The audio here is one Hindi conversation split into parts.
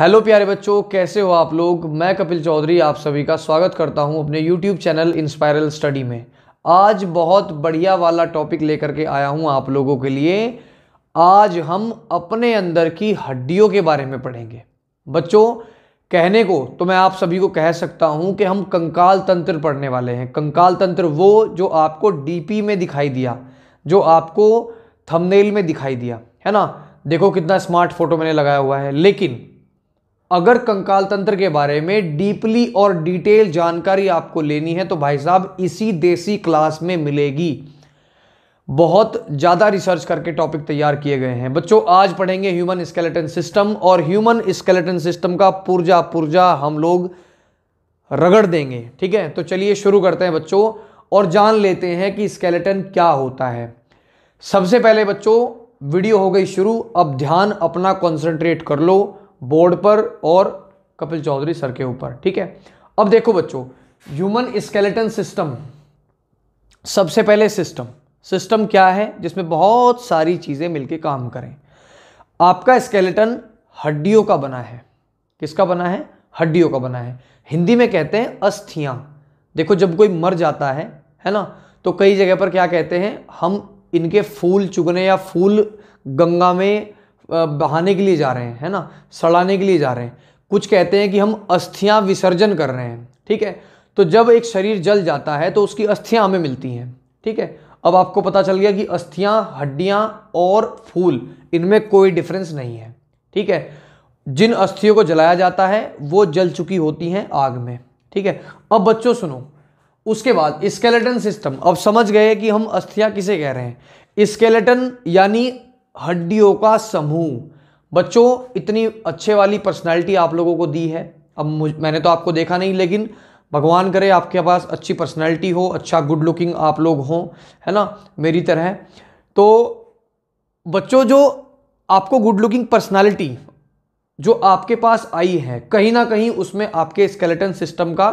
हेलो प्यारे बच्चों कैसे हो आप लोग मैं कपिल चौधरी आप सभी का स्वागत करता हूं अपने यूट्यूब चैनल इंस्पायरल स्टडी में आज बहुत बढ़िया वाला टॉपिक लेकर के आया हूं आप लोगों के लिए आज हम अपने अंदर की हड्डियों के बारे में पढ़ेंगे बच्चों कहने को तो मैं आप सभी को कह सकता हूं कि हम कंकाल तंत्र पढ़ने वाले हैं कंकाल तंत्र वो जो आपको डी में दिखाई दिया जो आपको थमनेल में दिखाई दिया है ना देखो कितना स्मार्ट फोटो मैंने लगाया हुआ है लेकिन अगर कंकाल तंत्र के बारे में डीपली और डिटेल जानकारी आपको लेनी है तो भाई साहब इसी देसी क्लास में मिलेगी बहुत ज़्यादा रिसर्च करके टॉपिक तैयार किए गए हैं बच्चों आज पढ़ेंगे ह्यूमन स्केलेटन सिस्टम और ह्यूमन स्केलेटन सिस्टम का पुर्जा पुर्जा हम लोग रगड़ देंगे ठीक है तो चलिए शुरू करते हैं बच्चों और जान लेते हैं कि स्केलेटन क्या होता है सबसे पहले बच्चों वीडियो हो गई शुरू अब ध्यान अपना कॉन्सेंट्रेट कर लो बोर्ड पर और कपिल चौधरी सर के ऊपर ठीक है अब देखो बच्चों ह्यूमन स्केलेटन सिस्टम सबसे पहले सिस्टम सिस्टम क्या है जिसमें बहुत सारी चीज़ें मिलके काम करें आपका स्केलेटन हड्डियों का बना है किसका बना है हड्डियों का बना है हिंदी में कहते हैं अस्थियाँ देखो जब कोई मर जाता है है ना तो कई जगह पर क्या कहते हैं हम इनके फूल चुगने या फूल गंगा में बहाने के लिए जा रहे हैं है ना सड़ाने के लिए जा रहे हैं कुछ कहते हैं कि हम अस्थियाँ विसर्जन कर रहे हैं ठीक है तो जब एक शरीर जल जाता है तो उसकी अस्थियां हमें मिलती हैं ठीक है अब आपको पता चल गया कि अस्थियाँ हड्डियाँ और फूल इनमें कोई डिफरेंस नहीं है ठीक है जिन अस्थियों को जलाया जाता है वो जल चुकी होती हैं आग में ठीक है अब बच्चों सुनो उसके बाद स्केलेटन सिस्टम अब समझ गए कि हम अस्थियाँ किसे कह रहे हैं स्केलेटन यानी हड्डियों का समूह बच्चों इतनी अच्छे वाली पर्सनैलिटी आप लोगों को दी है अब मैंने तो आपको देखा नहीं लेकिन भगवान करे आपके पास अच्छी पर्सनैलिटी हो अच्छा गुड लुकिंग आप लोग हों है ना मेरी तरह तो बच्चों जो आपको गुड लुकिंग पर्सनालिटी जो आपके पास आई है कहीं ना कहीं उसमें आपके स्केलेटन सिस्टम का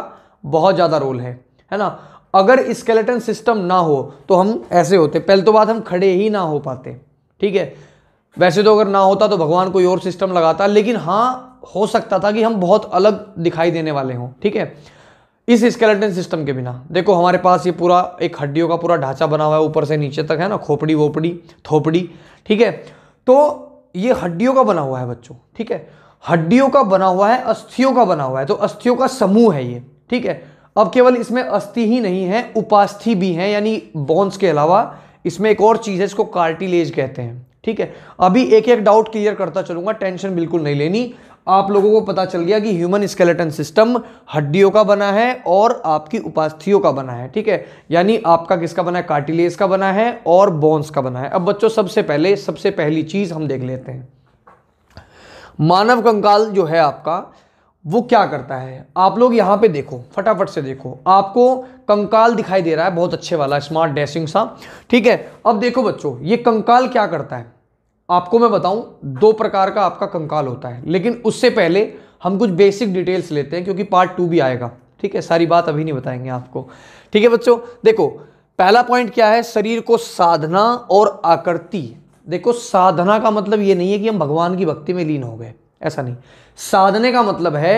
बहुत ज़्यादा रोल है है ना अगर स्केलेटन सिस्टम ना हो तो हम ऐसे होते पहले तो बात हम खड़े ही ना हो पाते ठीक है वैसे तो अगर ना होता तो भगवान कोई और सिस्टम लगाता लेकिन हाँ हो सकता था कि हम बहुत अलग दिखाई देने वाले हों ठीक है इस स्केलेटन सिस्टम के बिना देखो हमारे पास ये पूरा एक हड्डियों का पूरा ढांचा बना हुआ है ऊपर से नीचे तक है ना खोपड़ी वोपड़ी थोपड़ी ठीक है तो ये हड्डियों का बना हुआ है बच्चों ठीक है हड्डियों का बना हुआ है अस्थियों का बना हुआ है तो अस्थियों का समूह है ये ठीक है अब केवल इसमें अस्थि ही नहीं है उपास्थि भी है यानी बोन्स के अलावा इसमें एक और चीज़ है इसको कार्टिलेज कहते हैं ठीक है अभी एक एक डाउट क्लियर करता चलूंगा टेंशन बिल्कुल नहीं लेनी आप लोगों को पता चल गया कि ह्यूमन स्केलेटन सिस्टम हड्डियों का बना है और आपकी उपास्थियों का बना है ठीक है यानी आपका किसका बना है कार्टिलेज का बना है और बोन्स का बना है अब बच्चों सबसे पहले सबसे पहली चीज़ हम देख लेते हैं मानव कंकाल जो है आपका वो क्या करता है आप लोग यहाँ पे देखो फटाफट से देखो आपको कंकाल दिखाई दे रहा है बहुत अच्छे वाला स्मार्ट डैशिंग सा ठीक है अब देखो बच्चों ये कंकाल क्या करता है आपको मैं बताऊं दो प्रकार का आपका कंकाल होता है लेकिन उससे पहले हम कुछ बेसिक डिटेल्स लेते हैं क्योंकि पार्ट टू भी आएगा ठीक है सारी बात अभी नहीं बताएंगे आपको ठीक है बच्चों देखो पहला पॉइंट क्या है शरीर को साधना और आकृति देखो साधना का मतलब ये नहीं है कि हम भगवान की भक्ति में लीन हो गए ऐसा नहीं साधने का मतलब है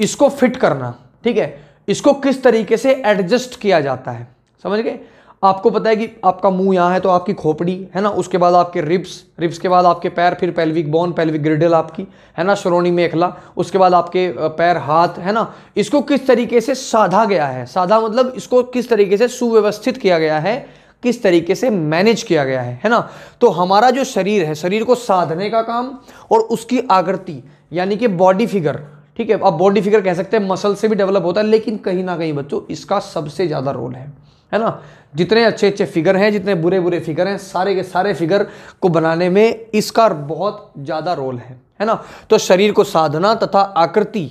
इसको फिट करना ठीक है इसको किस तरीके से एडजस्ट किया जाता है समझ गए आपको पता है कि आपका मुंह यहाँ है तो आपकी खोपड़ी है ना उसके बाद आपके रिब्स रिब्स के बाद आपके पैर फिर पेल्विक बोन पेल्विक ग्रिडल आपकी है ना श्रोणी मेखला उसके बाद आपके पैर हाथ है ना इसको किस तरीके से साधा गया है साधा मतलब इसको किस तरीके से सुव्यवस्थित किया गया है किस तरीके से मैनेज किया गया है है ना तो हमारा जो शरीर है शरीर को साधने का काम और उसकी आकृति यानी कि बॉडी फिगर ठीक है आप बॉडी फिगर कह सकते हैं मसल से भी डेवलप होता है लेकिन कहीं ना कहीं बच्चों इसका सबसे ज़्यादा रोल है है ना जितने अच्छे अच्छे फिगर हैं जितने बुरे बुरे फिगर हैं सारे के सारे फिगर को बनाने में इसका बहुत ज़्यादा रोल है है ना तो शरीर को साधना तथा आकृति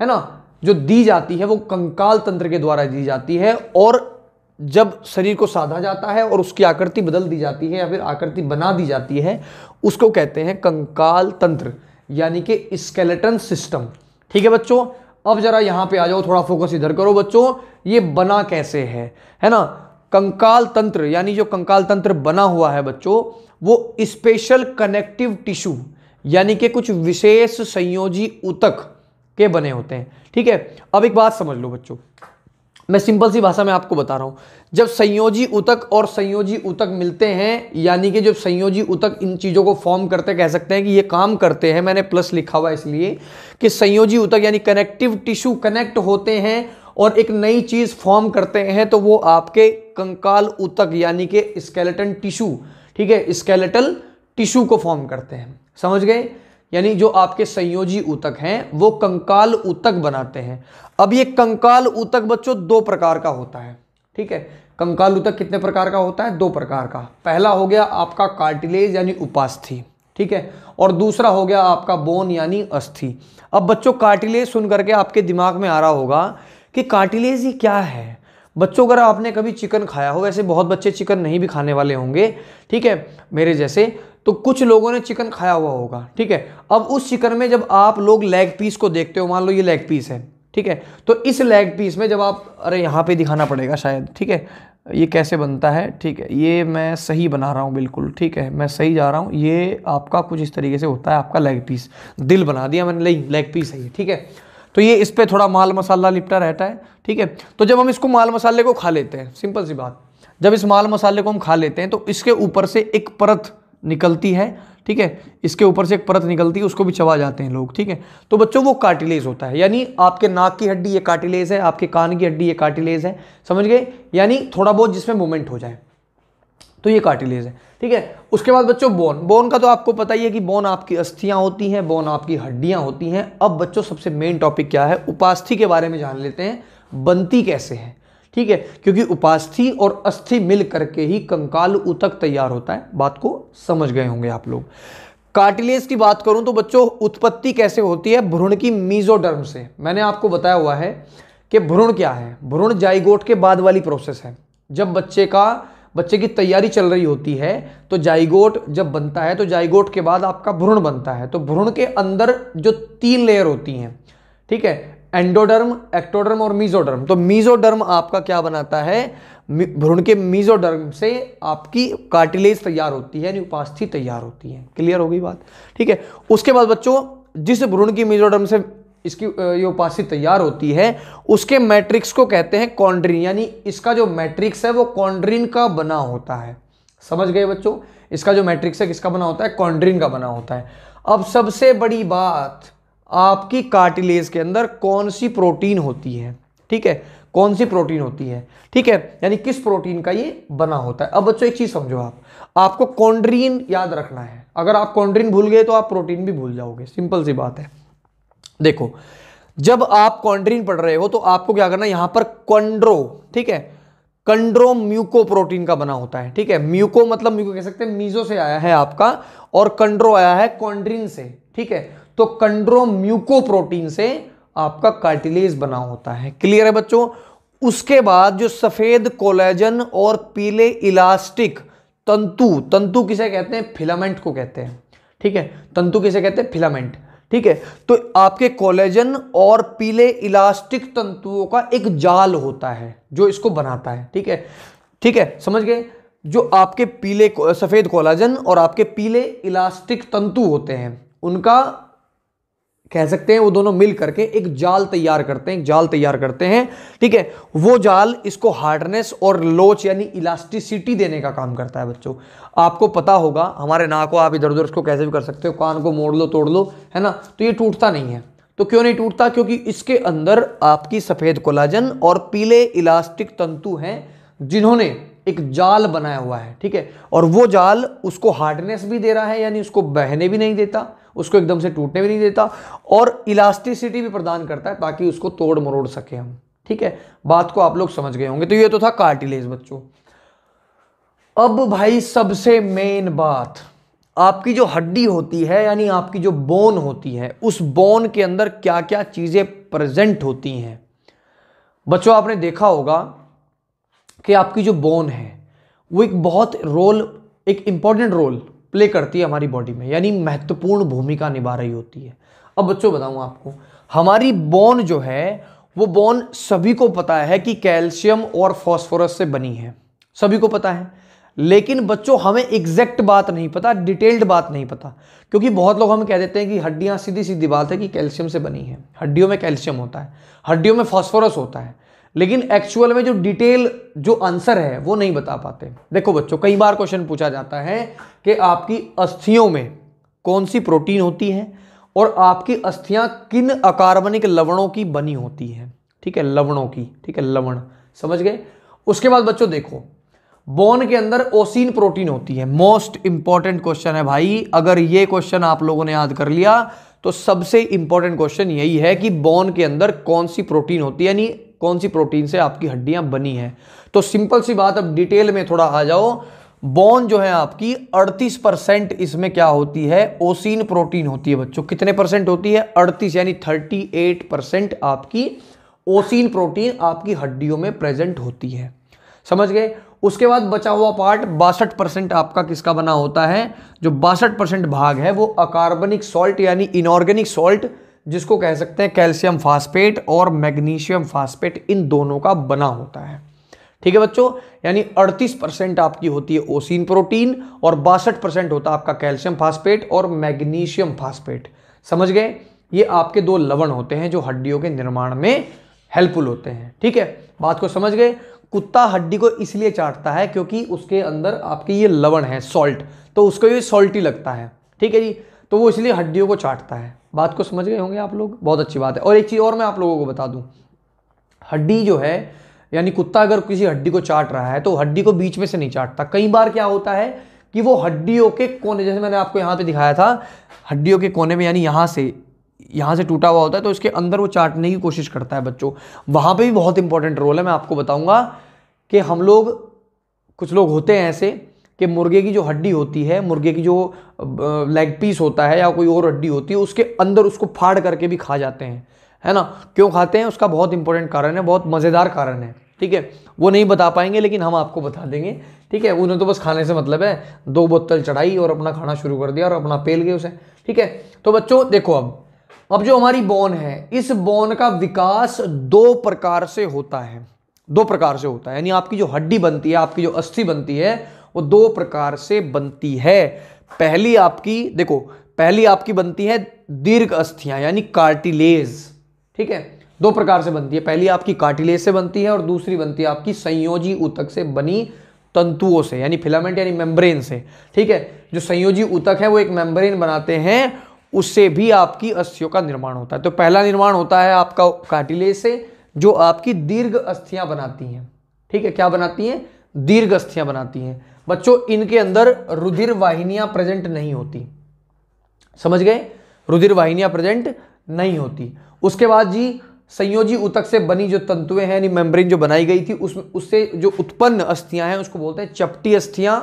है ना जो दी जाती है वो कंकाल तंत्र के द्वारा दी जाती है और जब शरीर को साधा जाता है और उसकी आकृति बदल दी जाती है या फिर आकृति बना दी जाती है उसको कहते हैं कंकाल तंत्र यानी कि स्केलेटन सिस्टम ठीक है बच्चों अब जरा यहाँ पे आ जाओ थोड़ा फोकस इधर करो बच्चों ये बना कैसे है है ना कंकाल तंत्र यानी जो कंकाल तंत्र बना हुआ है बच्चों वो स्पेशल कनेक्टिव टिश्यू यानी कि कुछ विशेष संयोजी उतक के बने होते हैं ठीक है अब एक बात समझ लो बच्चों मैं सिंपल सी भाषा में आपको बता रहा हूं जब संयोजी उतक और संयोजी उतक मिलते हैं यानी कि जब संयोजी उतक इन चीज़ों को फॉर्म करते कह सकते हैं कि ये काम करते हैं मैंने प्लस लिखा हुआ इसलिए कि संयोजी उतक यानी कनेक्टिव टिश्यू कनेक्ट होते हैं और एक नई चीज़ फॉर्म करते हैं तो वो आपके कंकाल उतक यानी कि स्केलेटन टिश्यू ठीक है स्केलेटल टिश्यू को फॉर्म करते हैं समझ गए यानी जो आपके संयोजी ऊतक हैं वो कंकाल ऊतक बनाते हैं अब ये कंकाल ऊतक बच्चों दो प्रकार का होता है ठीक है कंकाल ऊतक कितने प्रकार का होता है दो प्रकार का पहला हो गया आपका कार्टिलेज यानी उपास्थि ठीक है और दूसरा हो गया आपका बोन यानी अस्थि अब बच्चों कार्टिलेज सुन करके आपके दिमाग में आ रहा होगा कि कार्टिलेज ही क्या है बच्चों अगर आपने कभी चिकन खाया हो वैसे बहुत बच्चे चिकन नहीं भी खाने वाले होंगे ठीक है मेरे जैसे तो कुछ लोगों ने चिकन खाया हुआ होगा ठीक है अब उस चिकन में जब आप लोग लेग पीस को देखते हो मान लो ये लेग पीस है ठीक है तो इस लेग पीस में जब आप अरे यहाँ पे दिखाना पड़ेगा शायद ठीक है ये कैसे बनता है ठीक है ये मैं सही बना रहा हूँ बिल्कुल ठीक है मैं सही जा रहा हूँ ये आपका कुछ इस तरीके से होता है आपका लेग पीस दिल बना दिया मैंने नहीं लेग पीस है ये ठीक है तो ये इस पर थोड़ा माल मसाला लिपटा रहता है ठीक है तो जब हम इसको माल मसाले को खा लेते हैं सिंपल सी बात जब इस माल मसाले को हम खा लेते हैं तो इसके ऊपर से एक परत निकलती है ठीक है इसके ऊपर से एक परत निकलती है उसको भी चबा जाते हैं लोग ठीक है तो बच्चों वो कार्टिलेज होता है यानी आपके नाक की हड्डी ये कार्टिलेज है आपके कान की हड्डी ये कार्टिलेज है समझ गए यानी थोड़ा बहुत जिसमें मूवमेंट हो जाए तो ये कार्टिलेज है ठीक है उसके बाद बच्चों बोन बोन का तो आपको पता ही है कि बोन आपकी अस्थियाँ होती हैं बोन आपकी हड्डियाँ होती हैं अब बच्चों सबसे मेन टॉपिक क्या है उपास्थि के बारे में जान लेते हैं बनती कैसे है ठीक है क्योंकि उपास्थि और अस्थि मिल करके ही कंकाल उतक तैयार होता है बात को समझ गए होंगे आप लोग कार्टिलेज की बात करूं तो बच्चों उत्पत्ति कैसे होती है भ्रूण की मीजोडर्म से मैंने आपको बताया हुआ है कि भ्रूण क्या है भ्रूण जाइगोट के बाद वाली प्रोसेस है जब बच्चे का बच्चे की तैयारी चल रही होती है तो जाइगोट जब बनता है तो जाइगोट के बाद आपका भ्रूण बनता है तो भ्रूण के अंदर जो तीन लेयर होती हैं ठीक है एंडोडर्म एक्टोडर्म और मीजोडर्म तो मीजोडर्म आपका क्या बनाता है भ्रूण के मीजोडर्म से आपकी कार्टिलेज तैयार होती है उपास्थि तैयार होती है क्लियर हो गई बात ठीक है उसके बाद बच्चों जिस भ्रूण की मीजोडर्म से इसकी ये उपास्थि तैयार होती है उसके मैट्रिक्स को कहते हैं कॉन्ड्रीन यानी इसका जो मैट्रिक्स है वो कॉन्ड्रीन का बना होता है समझ गए बच्चों इसका जो मैट्रिक्स है किसका बना होता है कॉन्ड्रीन का बना होता है अब सबसे बड़ी बात आपकी कार्टिलेज के अंदर कौन सी प्रोटीन होती है ठीक है कौन सी प्रोटीन होती है ठीक है यानी किस प्रोटीन का ये बना होता है अब बच्चों एक चीज़ समझो आप आपको कॉन्ड्रीन याद रखना है अगर आप कॉन्ड्रीन भूल गए तो आप प्रोटीन भी भूल जाओगे सिंपल सी बात है देखो जब आप कॉन्ड्रीन पढ़ रहे हो तो आपको क्या करना है यहां पर कॉन्ड्रो ठीक है कंड्रो म्यूको प्रोटीन का बना होता है ठीक है म्यूको मतलब म्यूको कह सकते हैं मीजो से आया है आपका और कंड्रो आया है कॉन्ड्रीन से ठीक है तो कंड्रोम्यूकोप्रोटीन से आपका कार्टिलेज बना होता है क्लियर है बच्चों उसके बाद जो सफेद कोलेजन और पीले इलास्टिक तंतु तंतु किसे कहते हैं फिलामेंट को कहते हैं ठीक है तंतु किसे कहते हैं फिलामेंट ठीक है तो आपके कोलेजन और पीले इलास्टिक तंतुओं का एक जाल होता है जो इसको बनाता है ठीक है ठीक है समझ गए जो आपके पीले सफेद कोलेजन और आपके पीले इलास्टिक तंतु होते हैं उनका कह सकते हैं वो दोनों मिल करके एक जाल तैयार करते हैं एक जाल तैयार करते हैं ठीक है वो जाल इसको हार्डनेस और लोच यानी इलास्टिसिटी देने का काम करता है बच्चों आपको पता होगा हमारे नाक को आप इधर उधर उसको कैसे भी कर सकते हो कान को मोड़ लो तोड़ लो है ना तो ये टूटता नहीं है तो क्यों नहीं टूटता क्योंकि इसके अंदर आपकी सफ़ेद कोलाजन और पीले इलास्टिक तंतु हैं जिन्होंने एक जाल बनाया हुआ है ठीक है और वो जाल उसको हार्डनेस भी दे रहा है यानी उसको बहने भी नहीं देता उसको एकदम से टूटने भी नहीं देता और इलास्टिसिटी भी प्रदान करता है ताकि उसको तोड़ मरोड़ सके हम ठीक है बात को आप लोग समझ गए होंगे तो ये तो था कार्टिलेज बच्चों अब भाई सबसे मेन बात आपकी जो हड्डी होती है यानी आपकी जो बोन होती है उस बोन के अंदर क्या क्या चीज़ें प्रेजेंट होती हैं बच्चों आपने देखा होगा कि आपकी जो बोन है वो एक बहुत रोल एक इंपॉर्टेंट रोल प्ले करती है हमारी बॉडी में यानी महत्वपूर्ण भूमिका निभा रही होती है अब बच्चों बताऊँ आपको हमारी बोन जो है वो बोन सभी को पता है कि कैल्शियम और फॉस्फोरस से बनी है सभी को पता है लेकिन बच्चों हमें एग्जैक्ट बात नहीं पता डिटेल्ड बात नहीं पता क्योंकि बहुत लोग हमें कह देते हैं कि हड्डियाँ सीधी सीधी बात है कि कैल्शियम से बनी है हड्डियों में कैल्शियम होता है हड्डियों में फॉस्फोरस होता है लेकिन एक्चुअल में जो डिटेल जो आंसर है वो नहीं बता पाते देखो बच्चों कई बार क्वेश्चन पूछा जाता है कि आपकी अस्थियों में कौन सी प्रोटीन होती है और आपकी अस्थियां किन अकार्बनिक लवणों की बनी होती है ठीक है लवणों की ठीक है लवण समझ गए उसके बाद बच्चों देखो बोन के अंदर ओसिन प्रोटीन होती है मोस्ट इंपॉर्टेंट क्वेश्चन है भाई अगर ये क्वेश्चन आप लोगों ने याद कर लिया तो सबसे इंपॉर्टेंट क्वेश्चन यही है कि बोन के अंदर कौन सी प्रोटीन होती है यानी कौन सी प्रोटीन से आपकी हड्डियां बनी हैं तो सिंपल सी बात अब डिटेल में थोड़ा आ जाओ बोन जो है आपकी 38 परसेंट इसमें क्या होती है ओसिन प्रोटीन होती है बच्चों कितने परसेंट होती है 38 यानी 38 परसेंट आपकी ओसिन प्रोटीन आपकी हड्डियों में प्रेजेंट होती है समझ गए उसके बाद बचा हुआ पार्ट बासठ परसेंट आपका किसका बना होता है जो बासठ परसेंट भाग है वो अकार्बनिक सॉल्ट यानी इनऑर्गेनिक सॉल्ट जिसको कह सकते हैं कैल्शियम फास्फेट और मैग्नीशियम फास्फेट इन दोनों का बना होता है ठीक है बच्चों यानी 38 परसेंट आपकी होती है ओसिन प्रोटीन और बासठ परसेंट होता है आपका कैल्शियम फास्फेट और मैग्नीशियम फास्फेट समझ गए ये आपके दो लवण होते हैं जो हड्डियों के निर्माण में हेल्पफुल होते हैं ठीक है बात को समझ गए कुत्ता हड्डी को इसलिए चाटता है क्योंकि उसके अंदर आपके ये लवण है सॉल्ट तो उसको ये सॉल्टी लगता है ठीक है जी तो वो इसलिए हड्डियों को चाटता है बात को समझ गए होंगे आप लोग बहुत अच्छी बात है और एक चीज़ और मैं आप लोगों को बता दूँ हड्डी जो है यानी कुत्ता अगर किसी हड्डी को चाट रहा है तो हड्डी को बीच में से नहीं चाटता कई बार क्या होता है कि वो हड्डियों के कोने जैसे मैंने आपको यहाँ पे दिखाया था हड्डियों के कोने में यानी यहाँ से यहाँ से टूटा हुआ होता है तो इसके अंदर वो चाटने की कोशिश करता है बच्चों वहाँ पे भी बहुत इंपॉर्टेंट रोल है मैं आपको बताऊँगा कि हम लोग कुछ लोग होते हैं ऐसे कि मुर्गे की जो हड्डी होती है मुर्गे की जो लेग पीस होता है या कोई और हड्डी होती है उसके अंदर उसको फाड़ करके भी खा जाते हैं है ना क्यों खाते हैं उसका बहुत इंपॉर्टेंट कारण है बहुत मज़ेदार कारण है ठीक है वो नहीं बता पाएंगे लेकिन हम आपको बता देंगे ठीक है उन्हें तो बस खाने से मतलब है दो बोतल चढ़ाई और अपना खाना शुरू कर दिया और अपना पेल गए उसे ठीक है तो बच्चों देखो अब अब जो हमारी बोन है इस बोन का विकास दो प्रकार से होता है दो प्रकार से होता है यानी आपकी जो हड्डी बनती है आपकी जो अस्थि बनती है वो दो प्रकार से बनती है पहली आपकी देखो पहली आपकी बनती है दीर्घ अस्थियां यानी कार्टिलेज ठीक है दो प्रकार से बनती है पहली आपकी कार्टिलेज से बनती है और दूसरी बनती है आपकी संयोजी ऊतक से बनी तंतुओं से यानी फिलामेंट यानी मेम्ब्रेन से ठीक है जो संयोजी ऊतक है वो एक मेम्ब्रेन बनाते हैं उससे भी आपकी अस्थियों का निर्माण होता है तो पहला निर्माण होता है आपका कार्टिलेज से जो आपकी दीर्घ अस्थियां बनाती हैं ठीक है क्या बनाती हैं दीर्घ अस्थियां बनाती हैं बच्चों इनके अंदर रुधिर वाहिनियां प्रेजेंट नहीं होती समझ गए रुधिर वाहिनियां प्रेजेंट नहीं होती उसके बाद जी संयोजी उतक से बनी जो तंतुएं हैं यानी मेम्ब्रेन जो बनाई गई थी उस उससे जो उत्पन्न अस्थियां हैं उसको बोलते हैं चपटी अस्थियां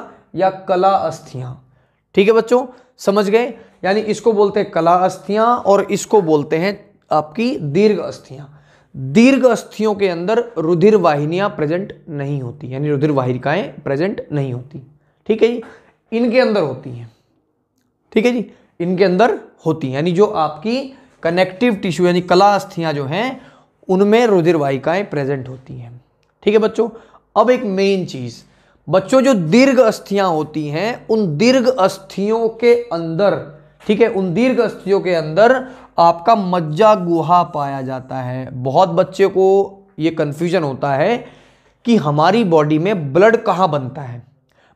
या कला अस्थियां ठीक है बच्चों समझ गए यानी इसको बोलते हैं कला अस्थियां और इसको बोलते हैं आपकी दीर्घ अस्थियां दीर्घ अस्थियों के अंदर रुधिर वाहिनियां प्रेजेंट नहीं होती यानी रुधिर वाहिकाएं प्रेजेंट नहीं होती ठीक है जी इनके अंदर होती हैं ठीक है जी इनके अंदर होती हैं यानी जो आपकी कनेक्टिव टिश्यू यानी कला अस्थियां जो हैं उनमें रुधिर वाहिकाएं प्रेजेंट होती हैं ठीक है बच्चों अब एक मेन चीज़ बच्चों जो दीर्घ अस्थियां होती हैं उन दीर्घ अस्थियों के अंदर ठीक है उन दीर्घ अस्थियों के अंदर आपका मज्जा गुहा पाया जाता है बहुत बच्चे को ये कन्फ्यूजन होता है कि हमारी बॉडी में ब्लड कहाँ बनता है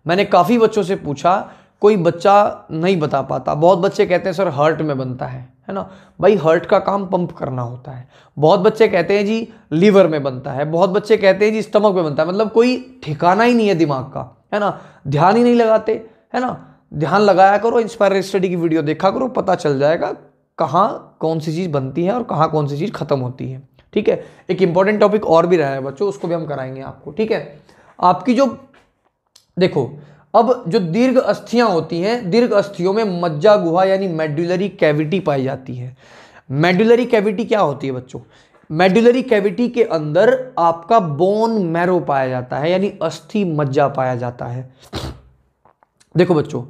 मैंने काफ़ी बच्चों से पूछा कोई बच्चा नहीं बता पाता बहुत बच्चे कहते हैं सर हर्ट में बनता है है ना भाई हर्ट का काम पंप करना होता है बहुत बच्चे कहते हैं जी लीवर में बनता है बहुत बच्चे कहते हैं जी स्टमक में बनता है मतलब कोई ठिकाना ही नहीं है दिमाग का है ना ध्यान ही नहीं लगाते है ना ध्यान लगाया करो इंस्पायर स्टडी की वीडियो देखा करो पता चल जाएगा कहाँ कौन सी चीज़ बनती है और कहाँ कौन सी चीज़ ख़त्म होती है ठीक है एक इंपॉर्टेंट टॉपिक और भी रहा है बच्चों उसको भी हम कराएंगे आपको ठीक है आपकी जो देखो अब जो दीर्घ अस्थियां होती हैं दीर्घ अस्थियों में मज्जा गुहा यानी मेडुलरी कैविटी पाई जाती है मेडुलरी कैविटी क्या होती है बच्चों मेडुलरी कैविटी के अंदर आपका बोन मैरो पाया जाता है यानी अस्थि मज्जा पाया जाता है देखो बच्चों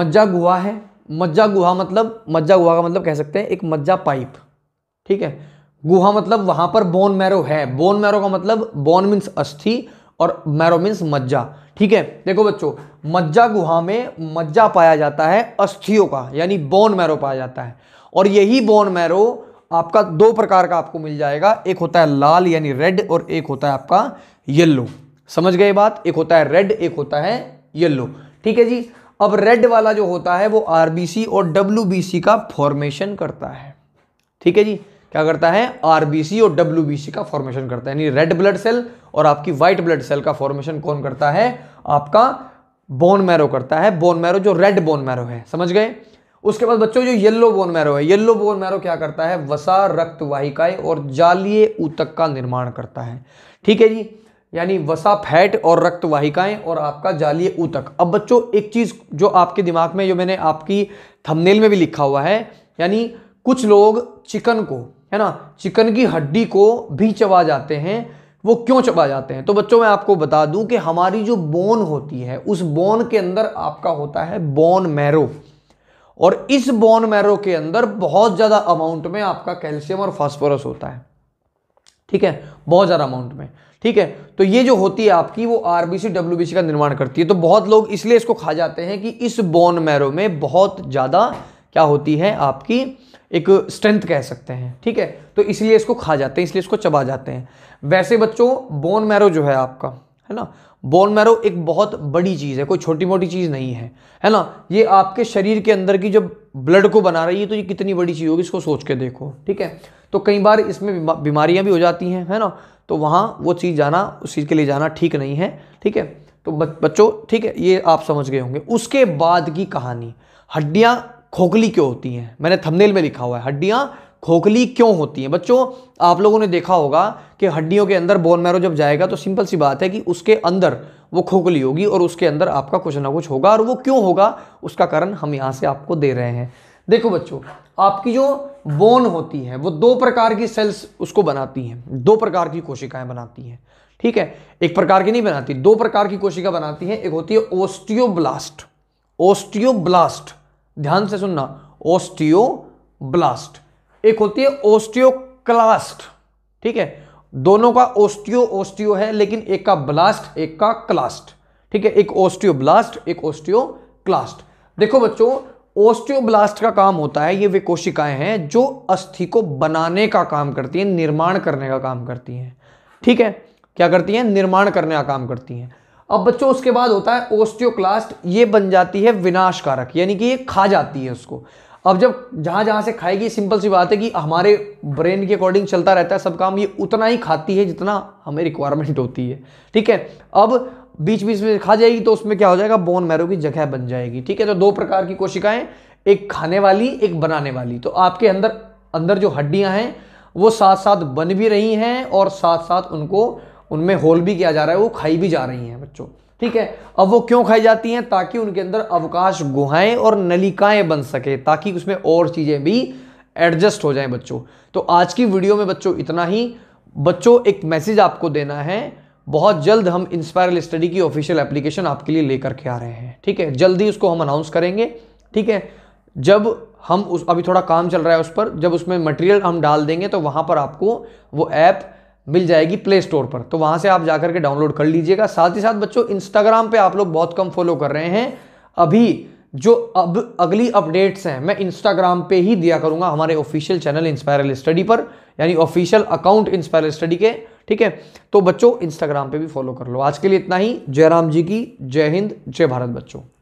मज्जा गुहा है मज्जा गुहा मतलब मज्जा गुहा का मतलब कह सकते हैं एक मज्जा पाइप ठीक है गुहा मतलब वहां पर बोन मैरो है बोन मैरो का मतलब बोन मीन्स अस्थि और मैरो मीन्स मज्जा ठीक है देखो बच्चों मज्जा गुहा में मज्जा पाया जाता है अस्थियों का यानी बोन मैरो पाया जाता है और यही बोन मैरो आपका दो प्रकार का आपको मिल जाएगा एक होता है लाल यानी रेड और एक होता है आपका येल्लो समझ गए बात एक होता है रेड एक होता है येल्लो ठीक है जी अब रेड वाला जो होता है वो आरबीसी और डब्ल्यू का फॉर्मेशन करता है ठीक है जी क्या करता है आरबीसी और डब्ल्यू का फॉर्मेशन करता है यानी रेड ब्लड सेल और आपकी व्हाइट ब्लड सेल का फॉर्मेशन कौन करता है आपका बोन मैरो करता है बोन मैरो जो रेड बोन मैरो है समझ गए उसके बाद बच्चों जो येलो बोन मैरो है येलो बोन मैरो क्या करता है वसा रक्त वाहिकाएं और जालीय ऊतक का निर्माण करता है ठीक है जी यानी वसा फैट और रक्त वाहिकाएं और आपका जालीय ऊतक अब बच्चों एक चीज़ जो आपके दिमाग में जो मैंने आपकी थंबनेल में भी लिखा हुआ है यानी कुछ लोग चिकन को है ना चिकन की हड्डी को भी चबा जाते हैं वो क्यों चबा जाते हैं तो बच्चों मैं आपको बता दूं कि हमारी जो बोन होती है उस बोन के अंदर आपका होता है बोन मैरो और इस बोन मैरो के अंदर बहुत ज़्यादा अमाउंट में आपका कैल्शियम और फास्फोरस होता है ठीक है बहुत ज़्यादा अमाउंट में ठीक है तो ये जो होती है आपकी वो आरबीसी डब्ल्यूबीसी का निर्माण करती है तो बहुत लोग इसलिए इसको खा जाते हैं कि इस बोन मैरो में बहुत ज़्यादा क्या होती है आपकी एक स्ट्रेंथ कह सकते हैं ठीक है तो इसलिए इसको खा जाते हैं इसलिए इसको चबा जाते हैं वैसे बच्चों बोन मैरो जो है आपका है ना बोन मैरो एक बहुत बड़ी चीज़ है कोई छोटी मोटी चीज़ नहीं है है ना ये आपके शरीर के अंदर की जब ब्लड को बना रही है तो ये कितनी बड़ी चीज़ होगी इसको सोच के देखो ठीक है तो कई बार इसमें बीमारियां भी हो जाती हैं है ना तो वहाँ वो चीज़ जाना उस चीज़ के लिए जाना ठीक नहीं है ठीक है तो बच्चों ठीक है ये आप समझ गए होंगे उसके बाद की कहानी हड्डियाँ खोखली क्यों होती हैं मैंने थंबनेल में लिखा हुआ है हड्डियाँ खोखली क्यों होती हैं बच्चों आप लोगों ने देखा होगा कि हड्डियों के अंदर बोन मैरो जब जाएगा तो सिंपल सी बात है कि उसके अंदर वो खोखली होगी और उसके अंदर आपका कुछ ना कुछ होगा और वो क्यों होगा उसका कारण हम यहाँ से आपको दे रहे हैं देखो बच्चों आपकी जो बोन होती है वो दो प्रकार की सेल्स उसको बनाती हैं दो प्रकार की कोशिकाएं बनाती हैं ठीक है एक प्रकार की नहीं बनाती दो प्रकार की कोशिका बनाती हैं एक होती है ओस्टियोब्लास्ट ओस्टियोब्लास्ट ध्यान से सुनना ओस्टियोब्लास्ट एक होती है ओस्टियोक्लास्ट ठीक है दोनों का ओस्टियो ओस्टियो है लेकिन एक का ब्लास्ट एक का क्लास्ट ठीक है एक ओस्टियोब्लास्ट एक ओस्टियोक्लास्ट देखो बच्चों ओस्टियोब्लास्ट का काम होता है ये वे कोशिकाएं हैं जो अस्थि को बनाने का काम करती हैं निर्माण करने का काम करती हैं ठीक है क्या करती हैं निर्माण करने का काम करती हैं अब बच्चों उसके बाद होता है ओस्टियोक्लास्ट ये बन जाती है विनाशकारक यानी कि ये खा जाती है उसको अब जब जहाँ जहाँ से खाएगी सिंपल सी बात है कि हमारे ब्रेन के अकॉर्डिंग चलता रहता है सब काम ये उतना ही खाती है जितना हमें रिक्वायरमेंट होती है ठीक है अब बीच बीच में खा जाएगी तो उसमें क्या हो जाएगा बोन मैरो की जगह बन जाएगी ठीक है तो दो प्रकार की कोशिकाएं एक खाने वाली एक बनाने वाली तो आपके अंदर अंदर जो हड्डियां हैं वो साथ साथ बन भी रही हैं और साथ साथ उनको उनमें होल भी किया जा रहा है वो खाई भी जा रही हैं बच्चों ठीक है अब वो क्यों खाई जाती हैं ताकि उनके अंदर अवकाश गुहाएं और नलिकाएं बन सके ताकि उसमें और चीज़ें भी एडजस्ट हो जाएं बच्चों तो आज की वीडियो में बच्चों इतना ही बच्चों एक मैसेज आपको देना है बहुत जल्द हम इंस्पायरल स्टडी की ऑफिशियल एप्लीकेशन आपके लिए लेकर के आ रहे हैं ठीक है जल्दी उसको हम अनाउंस करेंगे ठीक है जब हम उस अभी थोड़ा काम चल रहा है उस पर जब उसमें मटेरियल हम डाल देंगे तो वहाँ पर आपको वो ऐप मिल जाएगी प्ले स्टोर पर तो वहाँ से आप जाकर के डाउनलोड कर लीजिएगा साथ ही साथ बच्चों इंस्टाग्राम पे आप लोग बहुत कम फॉलो कर रहे हैं अभी जो अब अगली अपडेट्स हैं मैं इंस्टाग्राम पे ही दिया करूंगा हमारे ऑफिशियल चैनल इंस्पायरल स्टडी पर यानी ऑफिशियल अकाउंट इंस्पायरल स्टडी के ठीक है तो बच्चों इंस्टाग्राम पे भी फॉलो कर लो आज के लिए इतना ही जयराम जी की जय हिंद जय भारत बच्चों